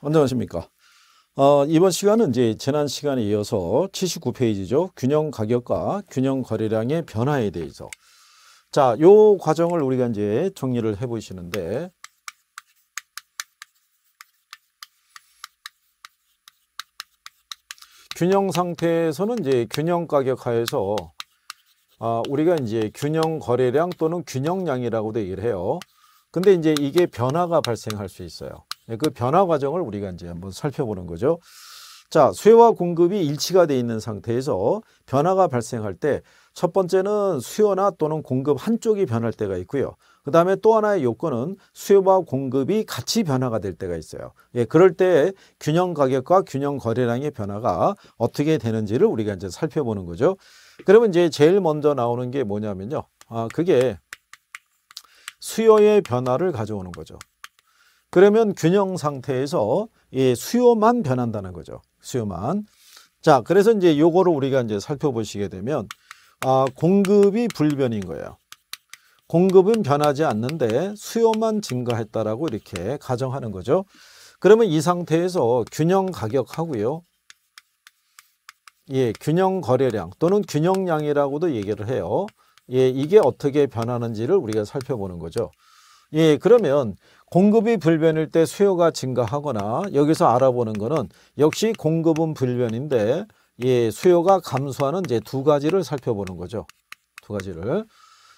안녕하십니까. 어, 이번 시간은 이제 지난 시간에 이어서 79페이지죠. 균형 가격과 균형 거래량의 변화에 대해서. 자, 요 과정을 우리가 이제 정리를 해 보시는데 균형 상태에서는 이제 균형 가격 하에서 아, 우리가 이제 균형 거래량 또는 균형량이라고도 얘기를 해요. 근데 이제 이게 변화가 발생할 수 있어요. 네, 그 변화 과정을 우리가 이제 한번 살펴보는 거죠. 자, 수요와 공급이 일치가 돼 있는 상태에서 변화가 발생할 때 첫 번째는 수요나 또는 공급 한쪽이 변할 때가 있고요. 그 다음에 또 하나의 요건은 수요와 공급이 같이 변화가 될 때가 있어요. 예, 그럴 때 균형 가격과 균형 거래량의 변화가 어떻게 되는지를 우리가 이제 살펴보는 거죠. 그러면 이제 제일 먼저 나오는 게 뭐냐면요. 아, 그게 수요의 변화를 가져오는 거죠. 그러면 균형 상태에서 예, 수요만 변한다는 거죠. 수요만. 자, 그래서 이제 요거를 우리가 이제 살펴보시게 되면 아, 공급이 불변인 거예요. 공급은 변하지 않는데 수요만 증가했다라고 이렇게 가정하는 거죠. 그러면 이 상태에서 균형 가격하고요. 예, 균형 거래량 또는 균형량이라고도 얘기를 해요. 예, 이게 어떻게 변하는지를 우리가 살펴보는 거죠. 예, 그러면 공급이 불변일 때 수요가 증가하거나 여기서 알아보는 것은 역시 공급은 불변인데 예, 수요가 감소하는 이제 두 가지를 살펴보는 거죠. 두 가지를.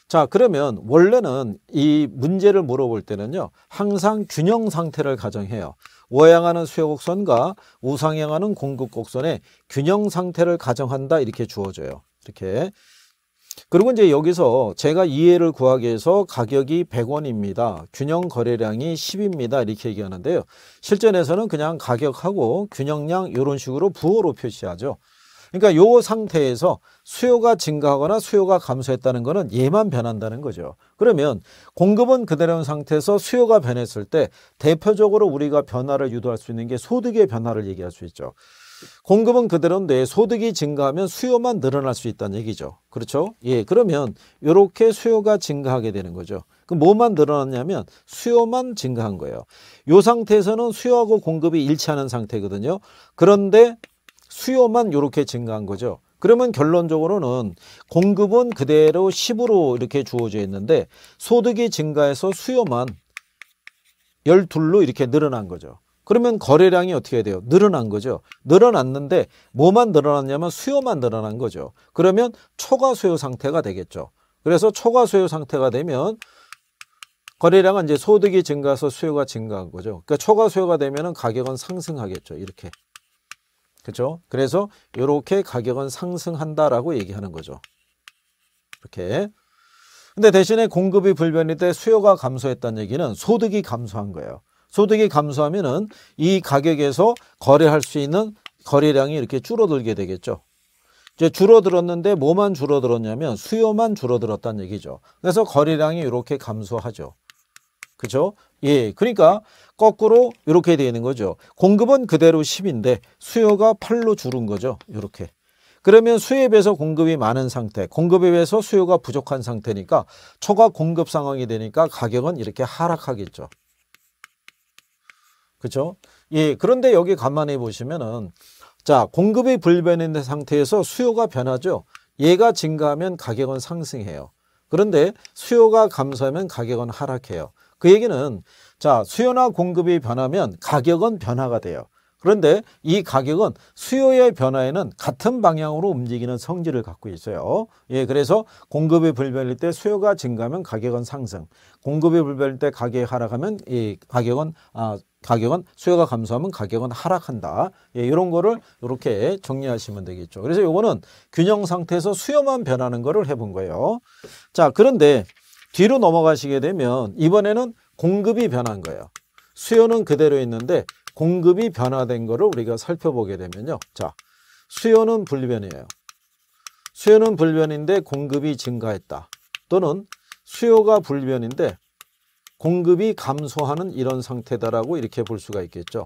자 그러면 원래는 이 문제를 물어볼 때는요 항상 균형 상태를 가정해요 우하향하는 수요 곡선과 우상향하는 공급 곡선의 균형 상태를 가정한다 이렇게 주어져요 이렇게 그리고 이제 여기서 제가 이해를 구하기 위해서 가격이 100원입니다. 균형 거래량이 10입니다. 이렇게 얘기하는데요. 실전에서는 그냥 가격하고 균형량 이런 식으로 부호로 표시하죠. 그러니까 요 상태에서 수요가 증가하거나 수요가 감소했다는 거는 얘만 변한다는 거죠. 그러면 공급은 그대로인 상태에서 수요가 변했을 때 대표적으로 우리가 변화를 유도할 수 있는 게 소득의 변화를 얘기할 수 있죠. 공급은 그대로인데 소득이 증가하면 수요만 늘어날 수 있다는 얘기죠. 그렇죠? 예, 그러면 이렇게 수요가 증가하게 되는 거죠. 그 뭐만 늘어났냐면 수요만 증가한 거예요. 이 상태에서는 수요하고 공급이 일치하는 상태거든요. 그런데 수요만 이렇게 증가한 거죠. 그러면 결론적으로는 공급은 그대로 10으로 이렇게 주어져 있는데 소득이 증가해서 수요만 12로 이렇게 늘어난 거죠. 그러면 거래량이 어떻게 돼요? 늘어난 거죠. 늘어났는데 뭐만 늘어났냐면 수요만 늘어난 거죠. 그러면 초과 수요 상태가 되겠죠. 그래서 초과 수요 상태가 되면 거래량은 이제 소득이 증가해서 수요가 증가한 거죠. 그러니까 초과 수요가 되면 가격은 상승하겠죠. 이렇게. 그죠 그래서 이렇게 가격은 상승한다라고 얘기하는 거죠. 이렇게. 근데 대신에 공급이 불변일 때 수요가 감소했다는 얘기는 소득이 감소한 거예요. 소득이 감소하면은 이 가격에서 거래할 수 있는 거래량이 이렇게 줄어들게 되겠죠. 이제 줄어들었는데 뭐만 줄어들었냐면 수요만 줄어들었다는 얘기죠. 그래서 거래량이 이렇게 감소하죠. 그죠? 예. 그러니까 거꾸로 이렇게 되는 거죠. 공급은 그대로 10인데 수요가 8로 줄은 거죠. 이렇게. 그러면 수요에 비해서 공급이 많은 상태, 공급에 비해서 수요가 부족한 상태니까 초과 공급 상황이 되니까 가격은 이렇게 하락하겠죠. 그렇죠? 예, 그런데 여기 간만에 보시면은 자, 공급이 불변인 상태에서 수요가 변하죠. 얘가 증가하면 가격은 상승해요. 그런데 수요가 감소하면 가격은 하락해요. 그 얘기는 자, 수요나 공급이 변하면 가격은 변화가 돼요. 그런데 이 가격은 수요의 변화에는 같은 방향으로 움직이는 성질을 갖고 있어요. 예, 그래서 공급이 불변일 때 수요가 증가하면 가격은 상승, 공급이 불변일 때 가격이 하락하면 이 가격은 아, 가격은 수요가 감소하면 가격은 하락한다. 예, 이런 거를 이렇게 정리하시면 되겠죠. 그래서 요거는 균형 상태에서 수요만 변하는 거를 해본 거예요. 자, 그런데 뒤로 넘어가시게 되면 이번에는 공급이 변한 거예요. 수요는 그대로 있는데 공급이 변화된 거를 우리가 살펴보게 되면요. 자, 수요는 불변이에요. 수요는 불변인데 공급이 증가했다. 또는 수요가 불변인데 공급이 감소하는 이런 상태다라고 이렇게 볼 수가 있겠죠.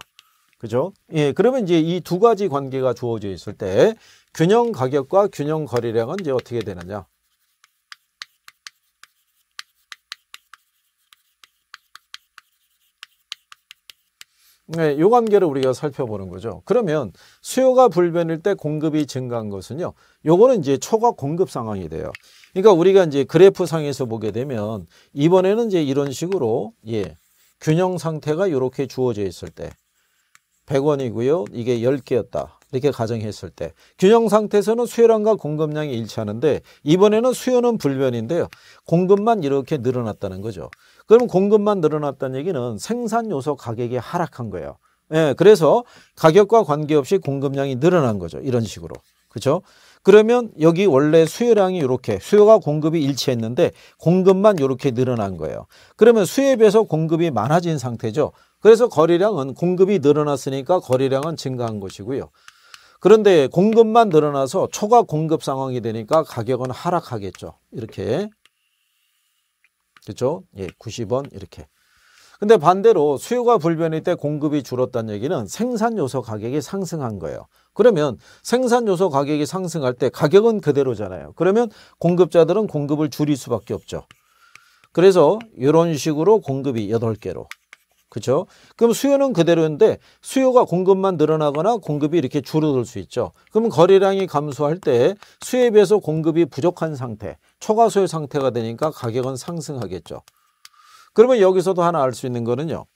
그죠? 예, 음. 그러면 이제 이 두 가지 관계가 주어져 있을 때 균형 가격과 균형 거래량은 이제 어떻게 되느냐? 네, 요 관계를 우리가 살펴보는 거죠. 그러면 수요가 불변일 때 공급이 증가한 것은요. 요거는 이제 초과 공급 상황이 돼요. 그러니까 우리가 이제 그래프 상에서 보게 되면 이번에는 이제 이런 식으로 예. 균형 상태가 이렇게 주어져 있을 때 100원이고요. 이게 10개였다. 이렇게 가정했을 때 균형 상태에서는 수요량과 공급량이 일치하는데 이번에는 수요는 불변인데요. 공급만 이렇게 늘어났다는 거죠. 그럼 공급만 늘어났다는 얘기는 생산 요소 가격이 하락한 거예요. 예, 그래서 가격과 관계없이 공급량이 늘어난 거죠. 이런 식으로. 그렇죠? 그러면 여기 원래 수요량이 이렇게 수요가 공급이 일치했는데 공급만 이렇게 늘어난 거예요. 그러면 수요에 비해서 공급이 많아진 상태죠. 그래서 거래량은 공급이 늘어났으니까 거래량은 증가한 것이고요. 그런데 공급만 늘어나서 초과 공급 상황이 되니까 가격은 하락하겠죠. 이렇게. 그죠 예, 90원 이렇게. 근데 반대로 수요가 불변일 때 공급이 줄었다는 얘기는 생산 요소 가격이 상승한 거예요. 그러면 생산 요소 가격이 상승할 때 가격은 그대로잖아요. 그러면 공급자들은 공급을 줄일 수밖에 없죠. 그래서 이런 식으로 공급이 8개로 그죠? 그럼 수요는 그대로인데 수요가 공급만 늘어나거나 공급이 이렇게 줄어들 수 있죠. 그럼 거래량이 감소할 때 수요에 비해서 공급이 부족한 상태, 초과 수요 상태가 되니까 가격은 상승하겠죠. 그러면 여기서도 하나 알 수 있는 거는요.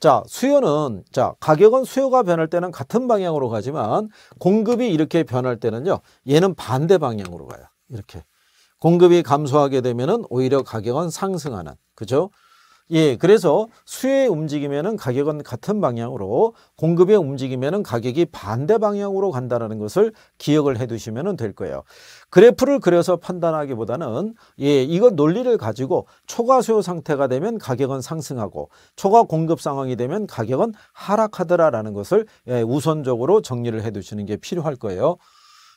자, 수요는 자, 가격은 수요가 변할 때는 같은 방향으로 가지만 공급이 이렇게 변할 때는요. 얘는 반대 방향으로 가요. 이렇게. 공급이 감소하게 되면은 오히려 가격은 상승하는. 그죠? 예, 그래서 수요의움직임에는 가격은 같은 방향으로 공급의움직임에는 가격이 반대 방향으로 간다라는 것을 기억을 해 두시면 될 거예요. 그래프를 그려서 판단하기보다는 예, 이거 논리를 가지고 초과 수요 상태가 되면 가격은 상승하고 초과 공급 상황이 되면 가격은 하락하더라라는 것을 예, 우선적으로 정리를 해 두시는 게 필요할 거예요.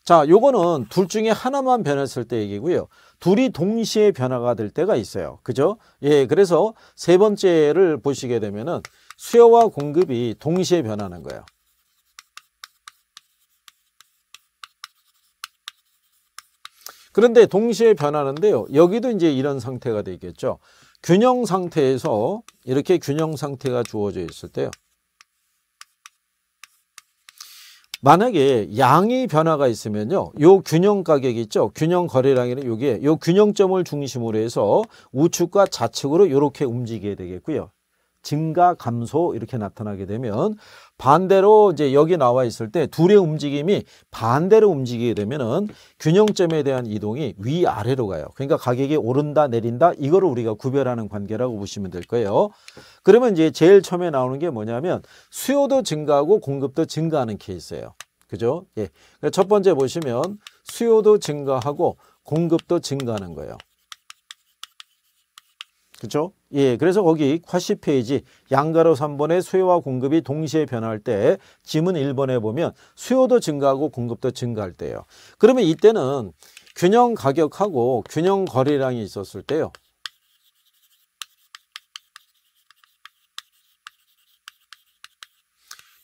자, 요거는 둘 중에 하나만 변했을 때 얘기고요. 둘이 동시에 변화가 될 때가 있어요. 그죠? 예, 그래서 세 번째를 보시게 되면은 수요와 공급이 동시에 변하는 거예요. 그런데 동시에 변하는데요. 여기도 이제 이런 상태가 되겠죠. 균형 상태에서 이렇게 균형 상태가 주어져 있을 때요. 만약에 양이 변화가 있으면요. 요 균형 가격 있죠. 균형 거래량에는 여기요 균형점을 중심으로 해서 우측과 좌측으로 이렇게 움직이게 되겠고요. 증가 감소 이렇게 나타나게 되면 반대로 이제 여기 나와 있을 때 둘의 움직임이 반대로 움직이게 되면은 균형점에 대한 이동이 위아래로 가요. 그러니까 가격이 오른다 내린다 이거를 우리가 구별하는 관계라고 보시면 될 거예요. 그러면 이제 제일 처음에 나오는 게 뭐냐면 수요도 증가하고 공급도 증가하는 케이스예요. 그죠? 예. 그러니까 첫 번째 보시면 수요도 증가하고 공급도 증가하는 거예요. 그렇죠? 예, 그래서 거기 80페이지 양가로 3번의 수요와 공급이 동시에 변할 때 지문 1번에 보면 수요도 증가하고 공급도 증가할 때예요. 그러면 이때는 균형 가격하고 균형 거래량이 있었을 때요.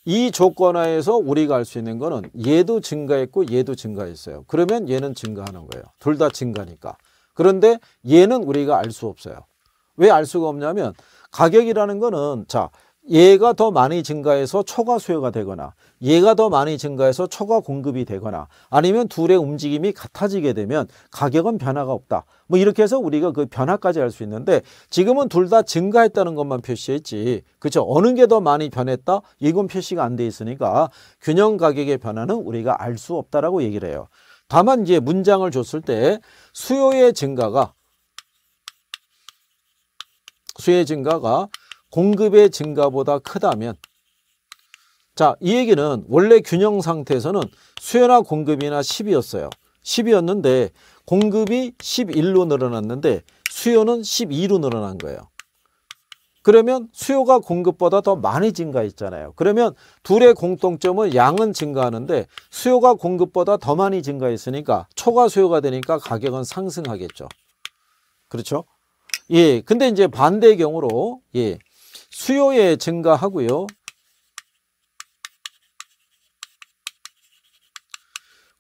이 조건하에서 우리가 알 수 있는 거는 얘도 증가했고 얘도 증가했어요. 그러면 얘는 증가하는 거예요. 둘 다 증가니까. 그런데 얘는 우리가 알 수 없어요. 왜알 수가 없냐면 가격이라는 거는 자 얘가 더 많이 증가해서 초과 수요가 되거나 얘가 더 많이 증가해서 초과 공급이 되거나 아니면 둘의 움직임이 같아지게 되면 가격은 변화가 없다. 뭐 이렇게 해서 우리가 그 변화까지 알 수 있는데 지금은 둘 다 증가했다는 것만 표시했지. 그렇죠. 어느 게 더 많이 변했다? 이건 표시가 안 돼 있으니까 균형 가격의 변화는 우리가 알 수 없다라고 얘기를 해요. 다만 이제 문장을 줬을 때 수요의 증가가 수의 요 증가가 공급의 증가보다 크다면 자, 이 얘기는 원래 균형 상태에서는 수요나 공급이나 10이었어요. 10이었는데 공급이 11로 늘어났는데 수요는 12로 늘어난 거예요. 그러면 수요가 공급보다 더 많이 증가했잖아요. 그러면 둘의 공통점은 양은 증가하는데 수요가 공급보다 더 많이 증가했으니까 초과 수요가 되니까 가격은 상승하겠죠. 그렇죠? 예, 근데 이제 반대의 경우로 예, 수요에 증가하고요.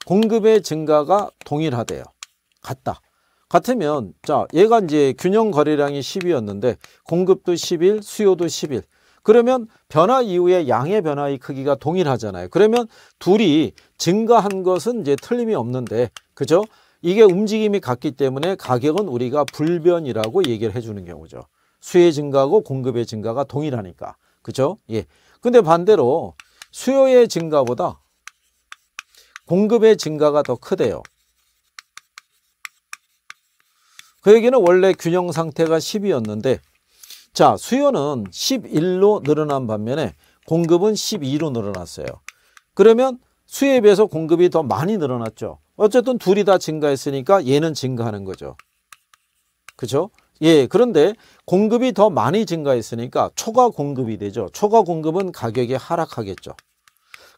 공급의 증가가 동일하대요. 같다. 같으면 자 얘가 이제 균형 거래량이 10이었는데 공급도 11 수요도 11 그러면 변화 이후에 양의 변화의 크기가 동일하잖아요 그러면 둘이 증가한 것은 이제 틀림이 없는데 그죠 이게 움직임이 같기 때문에 가격은 우리가 불변이라고 얘기를 해주는 경우죠. 수의 증가하고 공급의 증가가 동일하니까. 그죠? 예. 근데 반대로 수요의 증가보다 공급의 증가가 더 크대요. 그 얘기는 원래 균형 상태가 10이었는데 자 수요는 11로 늘어난 반면에 공급은 12로 늘어났어요. 그러면 수요에 비해서 공급이 더 많이 늘어났죠. 어쨌든 둘이 다 증가했으니까 얘는 증가하는 거죠. 그죠? 예, 그런데 공급이 더 많이 증가했으니까 초과 공급이 되죠. 초과 공급은 가격이 하락하겠죠.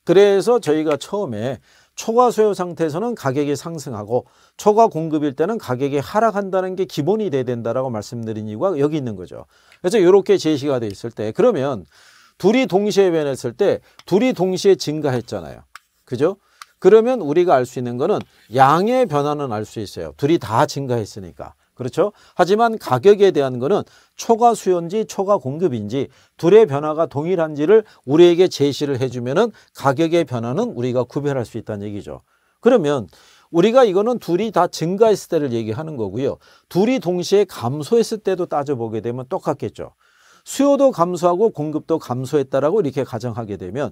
그래서 저희가 처음에 초과 수요 상태에서는 가격이 상승하고 초과 공급일 때는 가격이 하락한다는 게 기본이 돼야 된다라고 말씀드린 이유가 여기 있는 거죠. 그래서 이렇게 제시가 돼 있을 때 그러면 둘이 동시에 변했을 때 둘이 동시에 증가했잖아요. 그죠? 그러면 우리가 알 수 있는 것은 양의 변화는 알 수 있어요. 둘이 다 증가했으니까. 그렇죠? 하지만 가격에 대한 것은 초과 수요인지 초과 공급인지 둘의 변화가 동일한지를 우리에게 제시를 해주면은 가격의 변화는 우리가 구별할 수 있다는 얘기죠. 그러면 우리가 이거는 둘이 다 증가했을 때를 얘기하는 거고요. 둘이 동시에 감소했을 때도 따져보게 되면 똑같겠죠. 수요도 감소하고 공급도 감소했다라고 이렇게 가정하게 되면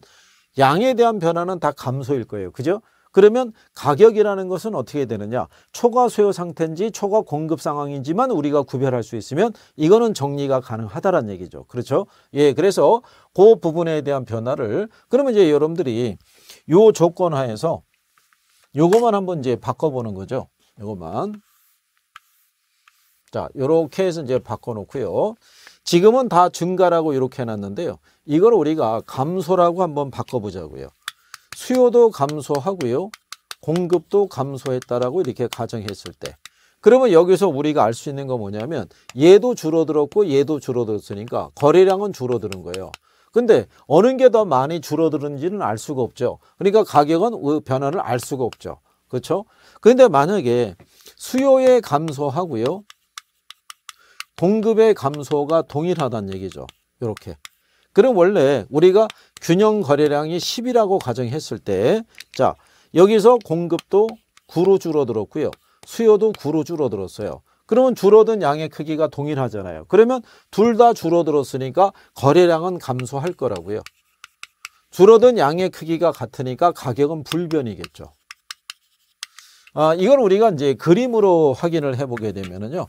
양에 대한 변화는 다 감소일 거예요. 그죠? 그러면 가격이라는 것은 어떻게 되느냐 초과 수요 상태인지 초과 공급 상황이지만 우리가 구별할 수 있으면 이거는 정리가 가능하다라는 얘기죠 그렇죠 예 그래서 그 부분에 대한 변화를 그러면 이제 여러분들이 요 조건 하에서 요것만 한번 이제 바꿔보는 거죠 요것만자 요렇게 해서 이제 바꿔 놓고요 지금은 다 증가라고 이렇게 해놨는데요. 이걸 우리가 감소라고 한번 바꿔보자고요. 수요도 감소하고요. 공급도 감소했다라고 이렇게 가정했을 때 그러면 여기서 우리가 알 수 있는 건 뭐냐면 얘도 줄어들었고 얘도 줄어들었으니까 거래량은 줄어드는 거예요. 근데 어느 게 더 많이 줄어드는지는 알 수가 없죠. 그러니까 가격은 변화를 알 수가 없죠. 그렇죠? 그런데 만약에 수요의 감소하고요. 공급의 감소가 동일하다는 얘기죠. 이렇게. 그럼 원래 우리가 균형 거래량이 10이라고 가정했을 때, 자, 여기서 공급도 9로 줄어들었고요. 수요도 9로 줄어들었어요. 그러면 줄어든 양의 크기가 동일하잖아요. 그러면 둘 다 줄어들었으니까 거래량은 감소할 거라고요. 줄어든 양의 크기가 같으니까 가격은 불변이겠죠. 아, 이걸 우리가 이제 그림으로 확인을 해보게 되면은요.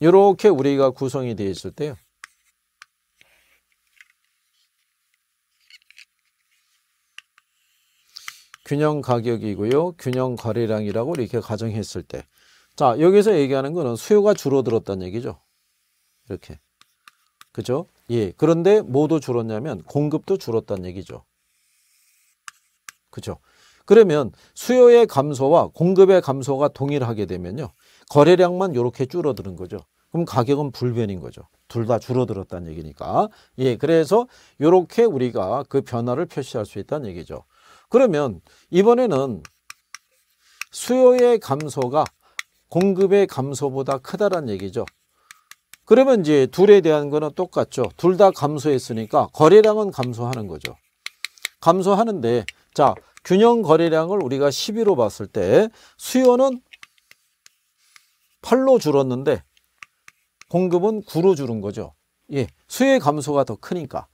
이렇게 우리가 구성이 되어 있을 때요. 균형 가격이고요. 균형 거래량이라고 이렇게 가정했을 때. 자, 여기서 얘기하는 거는 수요가 줄어들었다는 얘기죠. 이렇게. 그죠? 예. 그런데 뭐도 줄었냐면 공급도 줄었다는 얘기죠. 그죠? 그러면 수요의 감소와 공급의 감소가 동일하게 되면요. 거래량만 이렇게 줄어드는 거죠. 그럼 가격은 불변인 거죠. 둘 다 줄어들었다는 얘기니까. 예, 그래서 이렇게 우리가 그 변화를 표시할 수 있다는 얘기죠. 그러면 이번에는 수요의 감소가 공급의 감소보다 크다란 얘기죠. 그러면 이제 둘에 대한 거는 똑같죠. 둘 다 감소했으니까 거래량은 감소하는 거죠. 감소하는데 자 균형 거래량을 우리가 12로 봤을 때 수요는 8로 줄었는데 공급은 9로 줄은 거죠. 예, 수요 의 감소가 더 크니까.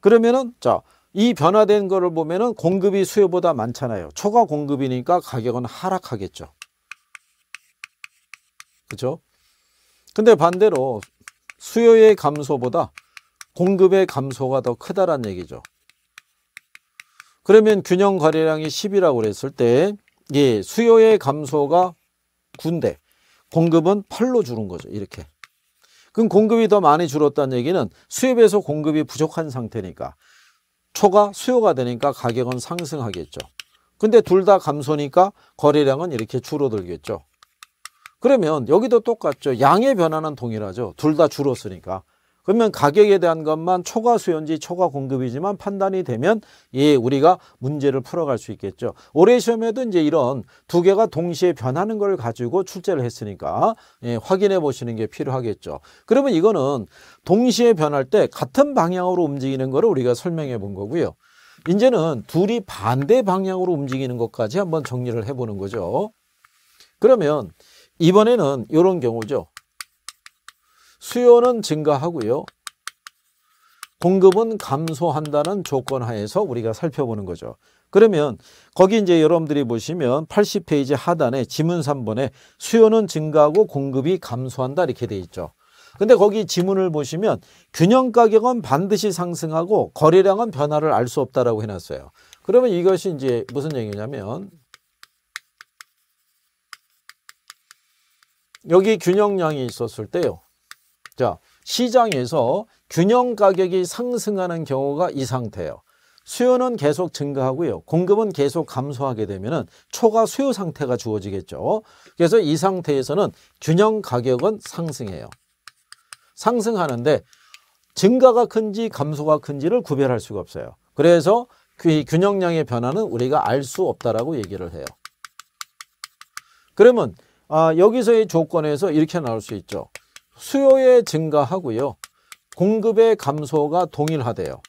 그러면은 자, 이 변화된 거를 보면은 공급이 수요보다 많잖아요. 초과 공급이니까 가격은 하락하겠죠. 그죠? 렇 근데 반대로 수요의 감소보다 공급의 감소가 더크다는 얘기죠. 그러면 균형 거래량이 10이라고 그랬을 때 예, 수요의 감소가 9인데 공급은 8로 줄은 거죠. 이렇게. 그럼 공급이 더 많이 줄었다는 얘기는 수입에서 공급이 부족한 상태니까 초과 수요가 되니까 가격은 상승하겠죠. 근데 둘 다 감소니까 거래량은 이렇게 줄어들겠죠. 그러면 여기도 똑같죠. 양의 변화는 동일하죠. 둘 다 줄었으니까. 그러면 가격에 대한 것만 초과 수요인지 초과 공급이지만 판단이 되면 예, 우리가 문제를 풀어갈 수 있겠죠. 올해 시험에도 이제 이런 두 개가 동시에 변하는 걸 가지고 출제를 했으니까 예, 확인해 보시는 게 필요하겠죠. 그러면 이거는 동시에 변할 때 같은 방향으로 움직이는 거를 우리가 설명해 본 거고요. 이제는 둘이 반대 방향으로 움직이는 것까지 한번 정리를 해보는 거죠. 그러면 이번에는 이런 경우죠. 수요는 증가하고요. 공급은 감소한다는 조건 하에서 우리가 살펴보는 거죠. 그러면 거기 이제 여러분들이 보시면 80페이지 하단에 지문 3번에 수요는 증가하고 공급이 감소한다 이렇게 돼 있죠. 근데 거기 지문을 보시면 균형 가격은 반드시 상승하고 거래량은 변화를 알 수 없다라고 해놨어요. 그러면 이것이 이제 무슨 얘기냐면 여기 균형량이 있었을 때요. 자, 시장에서 균형 가격이 상승하는 경우가 이 상태예요. 수요는 계속 증가하고요. 공급은 계속 감소하게 되면 초과 수요 상태가 주어지겠죠. 그래서 이 상태에서는 균형 가격은 상승해요. 상승하는데 증가가 큰지 감소가 큰지를 구별할 수가 없어요. 그래서 그 균형량의 변화는 우리가 알 수 없다라고 얘기를 해요. 그러면 아, 여기서의 조건에서 이렇게 나올 수 있죠. 수요의 증가하고요. 공급의 감소가 동일하대요.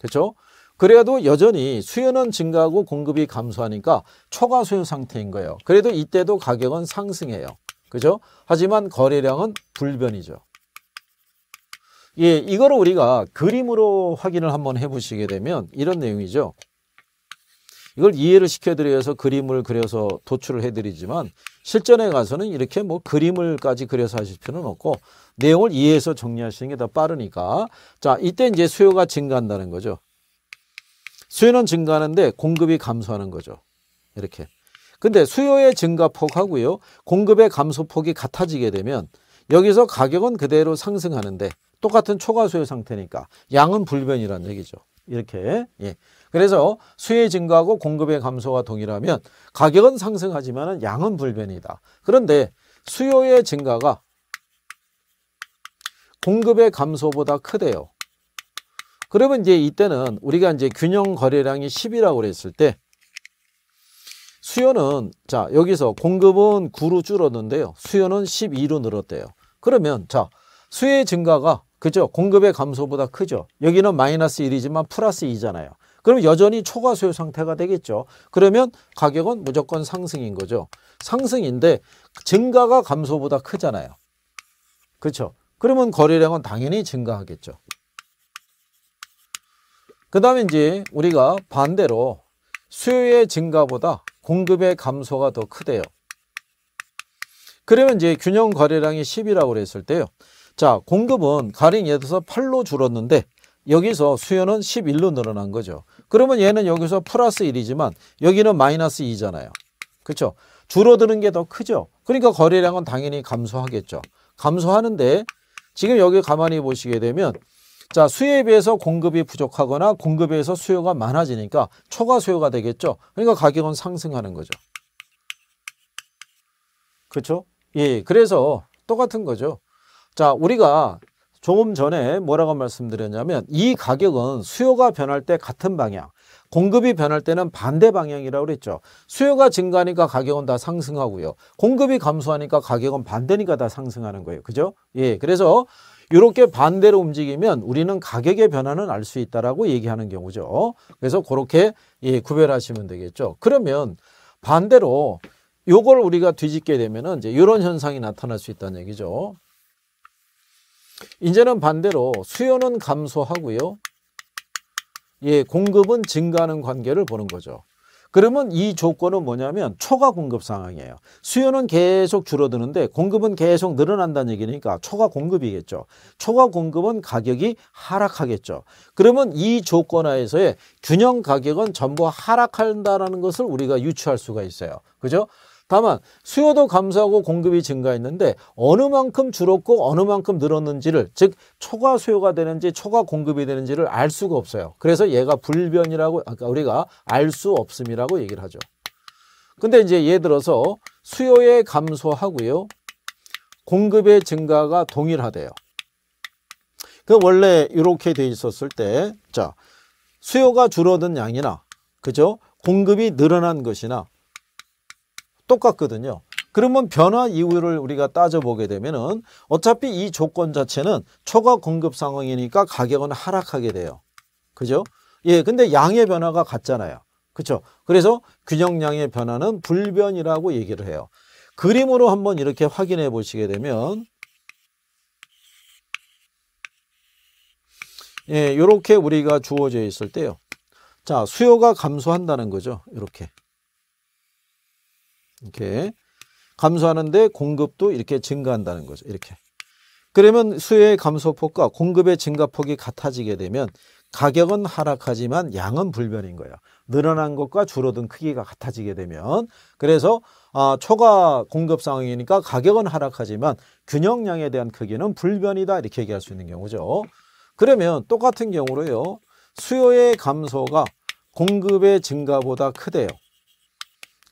그렇죠? 그래도 여전히 수요는 증가하고 공급이 감소하니까 초과 수요 상태인 거예요. 그래도 이때도 가격은 상승해요. 그죠? 하지만 거래량은 불변이죠. 예, 이걸 우리가 그림으로 확인을 한번 해보시게 되면 이런 내용이죠. 이걸 이해를 시켜드려서 그림을 그려서 도출을 해드리지만 실전에 가서는 이렇게 뭐 그림을까지 그려서 하실 필요는 없고 내용을 이해해서 정리하시는 게 더 빠르니까 자 이때 이제 수요가 증가한다는 거죠. 수요는 증가하는데 공급이 감소하는 거죠. 이렇게. 근데 수요의 증가폭하고요. 공급의 감소폭이 같아지게 되면 여기서 가격은 그대로 상승하는데 똑같은 초과수요 상태니까 양은 불변이라는 얘기죠. 이렇게. 예. 그래서 수요의 증가하고 공급의 감소가 동일하면 가격은 상승하지만 양은 불변이다. 그런데 수요의 증가가 공급의 감소보다 크대요. 그러면 이제 이때는 우리가 이제 균형 거래량이 10이라고 그랬을 때 수요는 자 여기서 공급은 9로 줄었는데요. 수요는 12로 늘었대요. 그러면 자 수요의 증가가 그죠? 공급의 감소보다 크죠. 여기는 마이너스 1이지만 플러스 2잖아요. 그럼 여전히 초과수요 상태가 되겠죠. 그러면 가격은 무조건 상승인 거죠. 상승인데 증가가 감소보다 크잖아요. 그렇죠. 그러면 거래량은 당연히 증가하겠죠. 그 다음에 이제 우리가 반대로 수요의 증가보다 공급의 감소가 더 크대요. 그러면 이제 균형 거래량이 10이라고 그랬을 때요. 자, 공급은 가령 예를 들어서 8로 줄었는데 여기서 수요는 11로 늘어난 거죠. 그러면 얘는 여기서 플러스 1이지만 여기는 마이너스 2잖아요. 그렇죠? 줄어드는 게 더 크죠. 그러니까 거래량은 당연히 감소하겠죠. 감소하는데 지금 여기 가만히 보시게 되면 자 수요에 비해서 공급이 부족하거나 공급에 비해서 수요가 많아지니까 초과 수요가 되겠죠. 그러니까 가격은 상승하는 거죠. 그렇죠? 예, 그래서 똑같은 거죠. 자, 우리가 조금 전에 뭐라고 말씀드렸냐면 이 가격은 수요가 변할 때 같은 방향, 공급이 변할 때는 반대 방향이라고 그랬죠. 수요가 증가하니까 가격은 다 상승하고요. 공급이 감소하니까 가격은 반대니까 다 상승하는 거예요. 그죠? 예. 그래서 이렇게 반대로 움직이면 우리는 가격의 변화는 알 수 있다라고 얘기하는 경우죠. 그래서 그렇게 예, 구별하시면 되겠죠. 그러면 반대로 요걸 우리가 뒤집게 되면은 이제 이런 현상이 나타날 수 있다는 얘기죠. 이제는 반대로 수요는 감소하고요. 예, 공급은 증가하는 관계를 보는 거죠. 그러면 이 조건은 뭐냐면 초과 공급 상황이에요. 수요는 계속 줄어드는데 공급은 계속 늘어난다는 얘기니까 초과 공급이겠죠. 초과 공급은 가격이 하락하겠죠. 그러면 이 조건하에서의 균형 가격은 전부 하락한다는 것을 우리가 유추할 수가 있어요. 그죠? 다만 수요도 감소하고 공급이 증가했는데 어느 만큼 줄었고 어느 만큼 늘었는지를 즉 초과 수요가 되는지 초과 공급이 되는지를 알 수가 없어요. 그래서 얘가 불변이라고 아까 그러니까 우리가 알 수 없음이라고 얘기를 하죠. 근데 이제 예를 들어서 수요의 감소하고요. 공급의 증가가 동일하대요. 그 원래 이렇게 돼 있었을 때자 수요가 줄어든 양이나 그죠? 공급이 늘어난 것이나 똑같거든요. 그러면 변화 이유를 우리가 따져보게 되면은 어차피 이 조건 자체는 초과 공급 상황이니까 가격은 하락하게 돼요. 그죠? 예, 근데 양의 변화가 같잖아요. 그죠 그래서 균형량의 변화는 불변이라고 얘기를 해요. 그림으로 한번 이렇게 확인해 보시게 되면 예, 요렇게 우리가 주어져 있을 때요. 자, 수요가 감소한다는 거죠. 이렇게. 이렇게 감소하는데 공급도 이렇게 증가한다는 거죠. 이렇게. 그러면 수요의 감소폭과 공급의 증가폭이 같아지게 되면 가격은 하락하지만 양은 불변인 거예요. 늘어난 것과 줄어든 크기가 같아지게 되면 그래서 아, 초과 공급 상황이니까 가격은 하락하지만 균형량에 대한 크기는 불변이다 이렇게 얘기할 수 있는 경우죠. 그러면 똑같은 경우로요. 수요의 감소가 공급의 증가보다 크대요.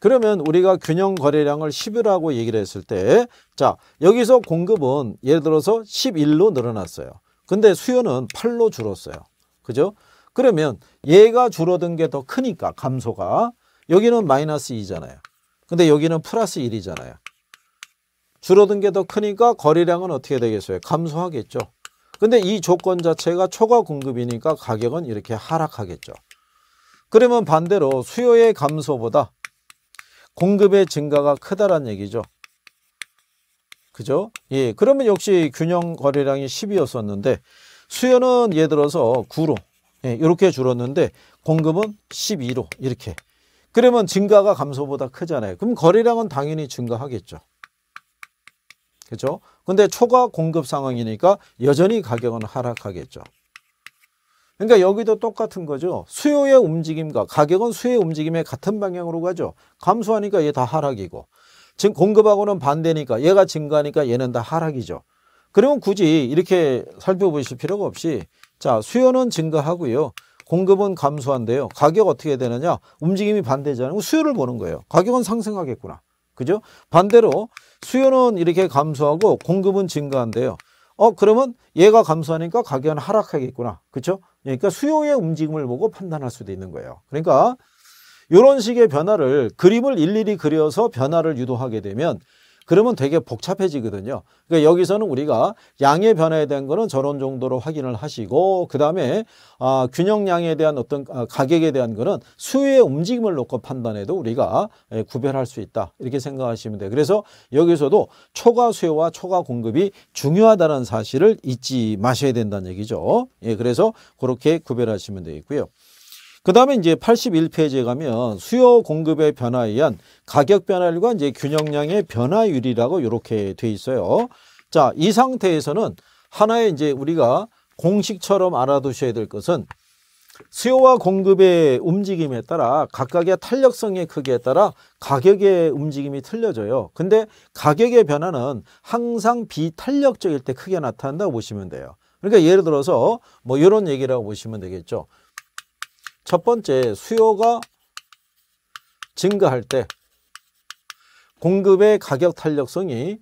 그러면 우리가 균형 거래량을 10이라고 얘기를 했을 때자 여기서 공급은 예를 들어서 11로 늘어났어요. 근데 수요는 8로 줄었어요. 그죠? 그러면 얘가 줄어든 게 더 크니까 감소가 여기는 마이너스 2잖아요. 근데 여기는 플러스 1이잖아요. 줄어든 게 더 크니까 거래량은 어떻게 되겠어요? 감소하겠죠. 근데 이 조건 자체가 초과 공급이니까 가격은 이렇게 하락하겠죠. 그러면 반대로 수요의 감소보다 공급의 증가가 크다란 얘기죠. 그죠? 예. 그러면 역시 균형 거래량이 10이었었는데 수요는 예를 들어서 9로 예, 이렇게 줄었는데 공급은 12로 이렇게. 그러면 증가가 감소보다 크잖아요. 그럼 거래량은 당연히 증가하겠죠. 그죠? 근데 초과 공급 상황이니까 여전히 가격은 하락하겠죠. 그러니까 여기도 똑같은 거죠. 수요의 움직임과 가격은 수요의 움직임에 같은 방향으로 가죠. 감소하니까 얘 다 하락이고 지금 공급하고는 반대니까 얘가 증가하니까 얘는 다 하락이죠. 그러면 굳이 이렇게 살펴보실 필요가 없이 자 수요는 증가하고요. 공급은 감소한데요. 가격 어떻게 되느냐? 움직임이 반대잖아요. 수요를 보는 거예요. 가격은 상승하겠구나. 그죠? 반대로 수요는 이렇게 감소하고 공급은 증가한데요. 어 그러면 얘가 감소하니까 가격은 하락하겠구나. 그렇죠? 그러니까 수요의 움직임을 보고 판단할 수도 있는 거예요. 그러니까 이런 식의 변화를 그림을 일일이 그려서 변화를 유도하게 되면 그러면 되게 복잡해지거든요. 그러니까 여기서는 우리가 양의 변화에 대한 거는 저런 정도로 확인을 하시고 그 다음에 아, 균형량에 대한 어떤 아, 가격에 대한 거는 수요의 움직임을 놓고 판단해도 우리가 예, 구별할 수 있다 이렇게 생각하시면 돼요. 그래서 여기서도 초과 수요와 초과 공급이 중요하다는 사실을 잊지 마셔야 된다는 얘기죠. 예, 그래서 그렇게 구별하시면 되겠고요. 그 다음에 이제 81페이지에 가면 수요 공급의 변화에 의한 가격 변화율과 이제 균형량의 변화율이라고 이렇게 돼 있어요. 자, 이 상태에서는 하나의 이제 우리가 공식처럼 알아두셔야 될 것은 수요와 공급의 움직임에 따라 각각의 탄력성의 크기에 따라 가격의 움직임이 틀려져요. 근데 가격의 변화는 항상 비탄력적일 때 크게 나타난다고 보시면 돼요. 그러니까 예를 들어서 뭐 이런 얘기라고 보시면 되겠죠. 첫 번째 수요가 증가할 때 공급의 가격 탄력성이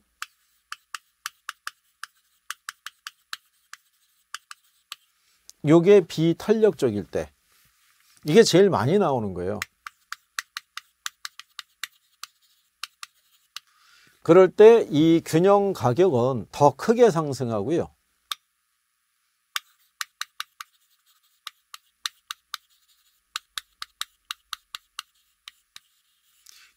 요게 비탄력적일 때 이게 제일 많이 나오는 거예요 그럴 때 이 균형 가격은 더 크게 상승하고요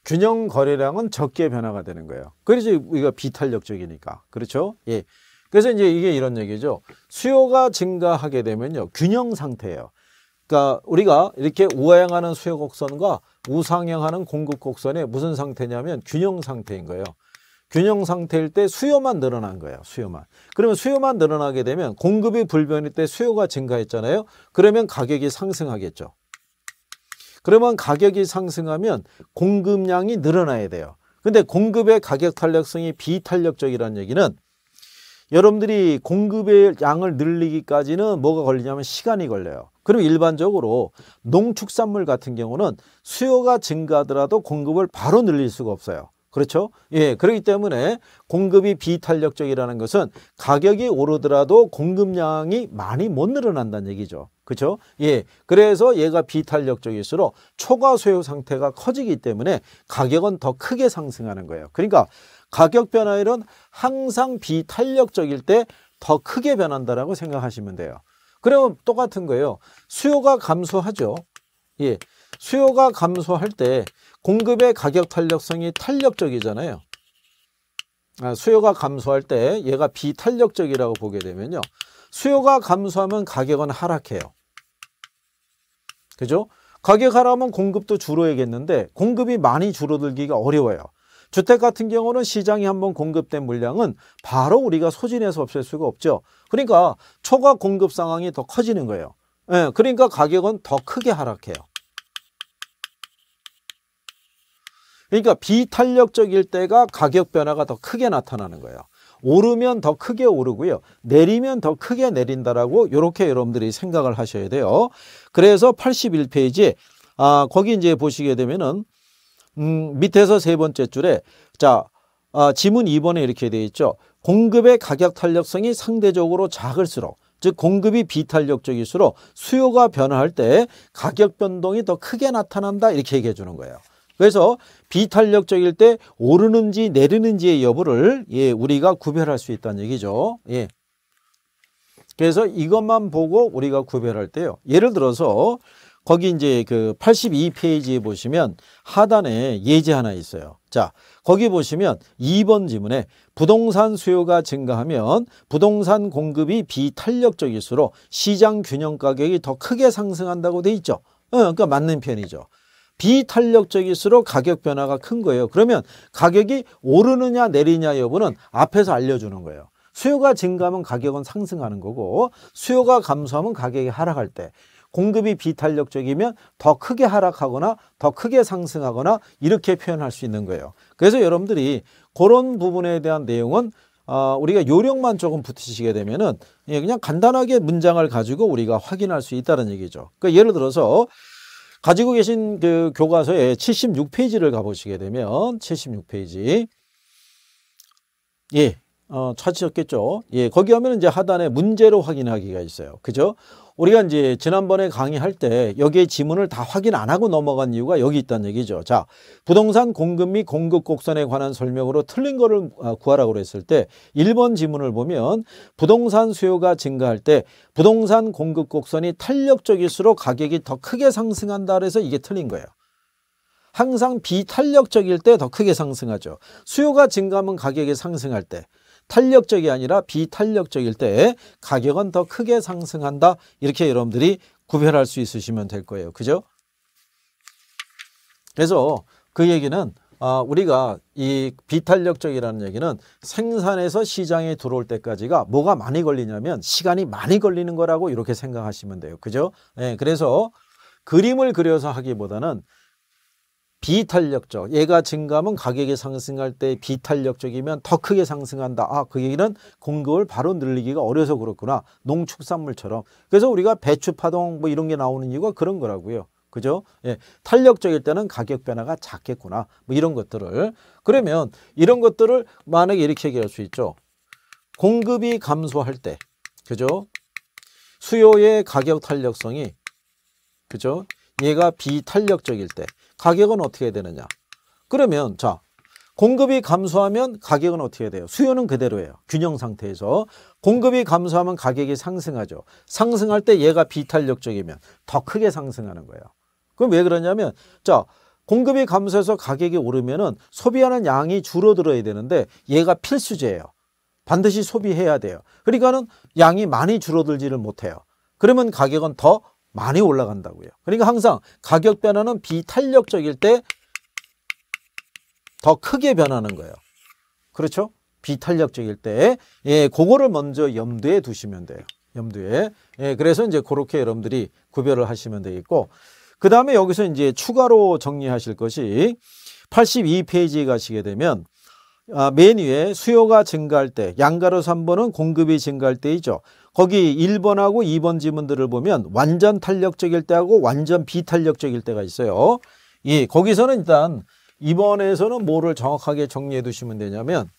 균형 거래량은 적게 변화가 되는 거예요. 그래서 우리가 비탄력적이니까. 그렇죠? 예. 그래서 이제 이게 이런 얘기죠. 수요가 증가하게 되면요. 균형 상태예요. 그러니까 우리가 이렇게 우하향하는 수요 곡선과 우상향하는 공급 곡선의 무슨 상태냐면 균형 상태인 거예요. 균형 상태일 때 수요만 늘어난 거예요. 수요만. 그러면 수요만 늘어나게 되면 공급이 불변일 때 수요가 증가했잖아요. 그러면 가격이 상승하겠죠. 그러면 가격이 상승하면 공급량이 늘어나야 돼요. 근데 공급의 가격 탄력성이 비탄력적이라는 얘기는 여러분들이 공급의 양을 늘리기까지는 뭐가 걸리냐면 시간이 걸려요. 그럼 일반적으로 농축산물 같은 경우는 수요가 증가하더라도 공급을 바로 늘릴 수가 없어요. 그렇죠? 예, 그렇기 때문에 공급이 비탄력적이라는 것은 가격이 오르더라도 공급량이 많이 못 늘어난다는 얘기죠. 그렇죠? 예. 그래서 얘가 비탄력적일수록 초과 소요 상태가 커지기 때문에 가격은 더 크게 상승하는 거예요. 그러니까 가격 변화율은 항상 비탄력적일 때 더 크게 변한다라고 생각하시면 돼요. 그러면 똑같은 거예요. 수요가 감소하죠. 예. 수요가 감소할 때 공급의 가격 탄력성이 탄력적이잖아요. 아, 수요가 감소할 때 얘가 비탄력적이라고 보게 되면요. 수요가 감소하면 가격은 하락해요. 그죠? 가격 하락하면 공급도 줄어야겠는데 공급이 많이 줄어들기가 어려워요. 주택 같은 경우는 시장에 한번 공급된 물량은 바로 우리가 소진해서 없앨 수가 없죠. 그러니까 초과 공급 상황이 더 커지는 거예요. 예, 그러니까 가격은 더 크게 하락해요. 그러니까 비탄력적일 때가 가격 변화가 더 크게 나타나는 거예요. 오르면 더 크게 오르고요. 내리면 더 크게 내린다라고 이렇게 여러분들이 생각을 하셔야 돼요. 그래서 81페이지 아, 거기 이제 보시게 되면은 음, 밑에서 세 번째 줄에 자, 아, 지문 2번에 이렇게 되어 있죠. 공급의 가격 탄력성이 상대적으로 작을수록 즉 공급이 비탄력적일수록 수요가 변화할 때 가격 변동이 더 크게 나타난다 이렇게 얘기해 주는 거예요. 그래서 비탄력적일 때 오르는지 내리는지의 여부를 예, 우리가 구별할 수 있다는 얘기죠. 예. 그래서 이것만 보고 우리가 구별할 때요. 예를 들어서 거기 이제 그 82페이지에 보시면 하단에 예제 하나 있어요. 자, 거기 보시면 2번 지문에 부동산 수요가 증가하면 부동산 공급이 비탄력적일수록 시장 균형 가격이 더 크게 상승한다고 돼 있죠. 어, 그러니까 맞는 편이죠. 비탄력적일수록 가격 변화가 큰 거예요. 그러면 가격이 오르느냐 내리냐 여부는 앞에서 알려주는 거예요. 수요가 증가하면 가격은 상승하는 거고 수요가 감소하면 가격이 하락할 때 공급이 비탄력적이면 더 크게 하락하거나 더 크게 상승하거나 이렇게 표현할 수 있는 거예요. 그래서 여러분들이 그런 부분에 대한 내용은 어, 우리가 요령만 조금 붙이시게 되면은 예, 그냥 간단하게 문장을 가지고 우리가 확인할 수 있다는 얘기죠. 그러니까 예를 들어서 가지고 계신 그 교과서의 76페이지를 가보시게 되면 76페이지 예, 어, 찾으셨겠죠? 예, 거기 하면 이제 하단에 문제로 확인하기가 있어요. 그죠? 우리가 이제 지난번에 강의할 때 여기에 지문을 다 확인 안 하고 넘어간 이유가 여기 있다는 얘기죠. 자, 부동산 공급 및 공급 곡선에 관한 설명으로 틀린 거를 아, 구하라고 그랬을 때 1번 지문을 보면 부동산 수요가 증가할 때 부동산 공급 곡선이 탄력적일수록 가격이 더 크게 상승한다 그래서 이게 틀린 거예요. 항상 비탄력적일 때 더 크게 상승하죠. 수요가 증가하면 가격이 상승할 때. 탄력적이 아니라 비탄력적일 때 가격은 더 크게 상승한다. 이렇게 여러분들이 구별할 수 있으시면 될 거예요. 그죠? 그래서 그 얘기는 아, 우리가 이 비탄력적이라는 얘기는 생산에서 시장에 들어올 때까지가 뭐가 많이 걸리냐면 시간이 많이 걸리는 거라고 이렇게 생각하시면 돼요. 그죠? 네, 그래서 그림을 그려서 하기보다는 비탄력적 얘가 증가하면 가격이 상승할 때 비탄력적이면 더 크게 상승한다 아그 얘기는 공급을 바로 늘리기가 어려서 그렇구나 농축산물처럼 그래서 우리가 배추 파동 뭐 이런 게 나오는 이유가 그런 거라고요 그죠 예 탄력적일 때는 가격 변화가 작겠구나 뭐 이런 것들을 그러면 이런 것들을 만약에 이렇게 얘기할 수 있죠 공급이 감소할 때 그죠 수요의 가격 탄력성이 그죠 얘가 비탄력적일 때 가격은 어떻게 되느냐 그러면 자 공급이 감소하면 가격은 어떻게 돼요? 수요는 그대로예요. 균형 상태에서. 공급이 감소하면 가격이 상승하죠. 상승할 때 얘가 비탄력적이면 더 크게 상승하는 거예요. 그럼 왜 그러냐면 자 공급이 감소해서 가격이 오르면 은 소비하는 양이 줄어들어야 되는데 얘가 필수제예요. 반드시 소비해야 돼요. 그러니까 는 양이 많이 줄어들지를 못해요. 그러면 가격은 더 많이 올라간다고요. 그러니까 항상 가격 변화는 비탄력적일 때 더 크게 변하는 거예요. 그렇죠? 비탄력적일 때 예, 그거를 먼저 염두에 두시면 돼요. 염두에. 예, 그래서 이제 그렇게 여러분들이 구별을 하시면 되겠고 그 다음에 여기서 이제 추가로 정리하실 것이 82페이지에 가시게 되면 아, 맨 위에 수요가 증가할 때 양가로 3번은 공급이 증가할 때이죠. 거기 1번하고 2번 지문들을 보면 완전 탄력적일 때하고 완전 비탄력적일 때가 있어요. 예, 거기서는 일단 2번에서는 뭐를 정확하게 정리해 두시면 되냐면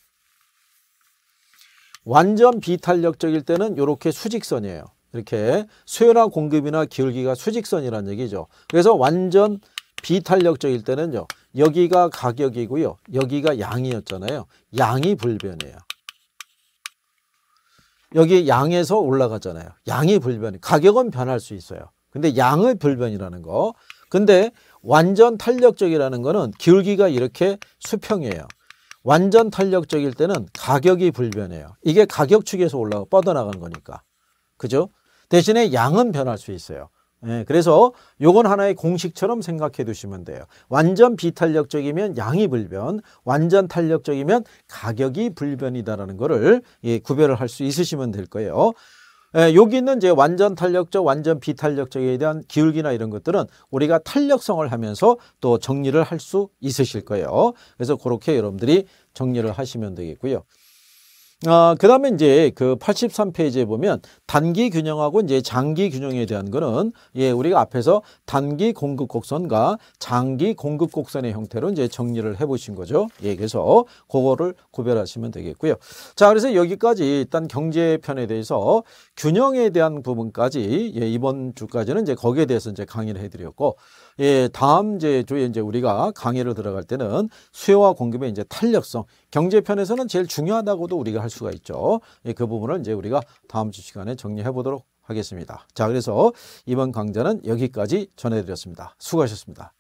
완전 비탄력적일 때는 이렇게 수직선이에요. 이렇게 수요나 공급이나 기울기가 수직선이라는 얘기죠. 그래서 완전 비탄력적일 때는요. 여기가 가격이고요. 여기가 양이었잖아요. 양이 불변이에요. 여기 양에서 올라가잖아요. 양이 불변이 가격은 변할 수 있어요. 근데 양의 불변이라는 거. 근데 완전 탄력적이라는 거는 기울기가 이렇게 수평이에요. 완전 탄력적일 때는 가격이 불변해요. 이게 가격축에서 올라가 뻗어나간 거니까. 그죠? 대신에 양은 변할 수 있어요. 예, 그래서 요건 하나의 공식처럼 생각해 두시면 돼요. 완전 비탄력적이면 양이 불변, 완전 탄력적이면 가격이 불변이다라는 거를 예, 구별을 할 수 있으시면 될 거예요. 예, 여기 있는 이제 완전 탄력적, 완전 비탄력적에 대한 기울기나 이런 것들은 우리가 탄력성을 하면서 또 정리를 할 수 있으실 거예요. 그래서 그렇게 여러분들이 정리를 하시면 되겠고요. 아, 그 다음에 이제 그 83페이지에 보면 단기 균형하고 이제 장기 균형에 대한 거는 예, 우리가 앞에서 단기 공급 곡선과 장기 공급 곡선의 형태로 이제 정리를 해 보신 거죠. 예, 그래서 그거를 구별하시면 되겠고요. 자, 그래서 여기까지 일단 경제편에 대해서 균형에 대한 부분까지 예, 이번 주까지는 이제 거기에 대해서 이제 강의를 해 드렸고 예, 다음 이제 주에 이제 우리가 강의를 들어갈 때는 수요와 공급의 이제 탄력성 경제편에서는 제일 중요하다고도 우리가 할 수가 있죠. 예, 그 부분을 이제 우리가 다음 주 시간에 정리해 보도록 하겠습니다. 자, 그래서 이번 강좌는 여기까지 전해드렸습니다. 수고하셨습니다.